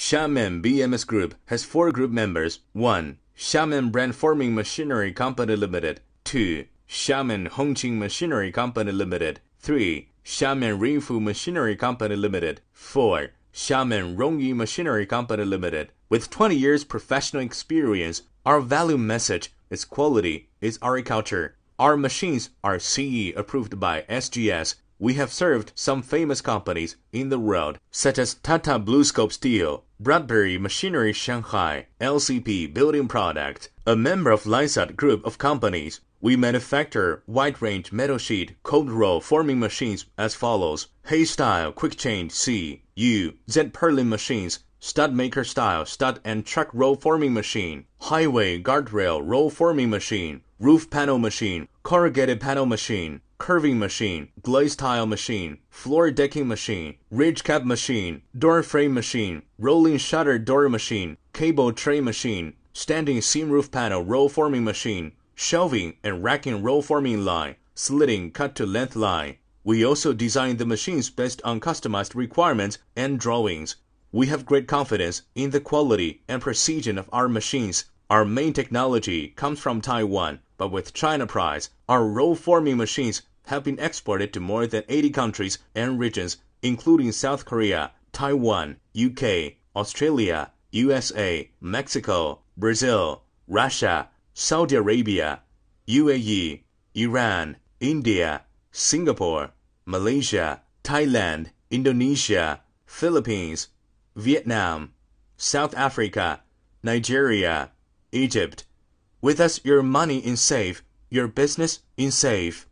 Xiamen BMS Group has four group members. 1. Xiamen Forming Machinery Company Limited. 2. Xiamen Hongqing Machinery Company Limited. 3. Xiamen Rinfu Machinery Company Limited. 4. Xiamen Rongyi Machinery Company Limited. With 20 years professional experience, our value message is quality is agriculture. Our machines are CE approved by SGS we have served some famous companies in the world, such as Tata BlueScope Steel, Bradbury Machinery Shanghai, LCP Building Products, a member of Lysat Group of companies. We manufacture wide-range metal sheet cold roll forming machines as follows: Hay style, Quick Change C, U, Z purling machines, stud maker style stud and truck roll forming machine, highway guardrail roll forming machine, roof panel machine, corrugated panel machine, curving machine, glaze tile machine, floor decking machine, ridge cap machine, door frame machine, rolling shutter door machine, cable tray machine, standing seam roof panel roll forming machine, shelving and racking roll forming line, slitting cut to length line. We also design the machines based on customized requirements and drawings. We have great confidence in the quality and precision of our machines. Our main technology comes from Taiwan but with China Prize, our roll forming machines have been exported to more than 80 countries and regions, including South Korea, Taiwan, UK, Australia, USA, Mexico, Brazil, Russia, Saudi Arabia, UAE, Iran, India, Singapore, Malaysia, Thailand, Indonesia, Philippines, Vietnam, South Africa, Nigeria, Egypt, with us your money in safe, your business in safe.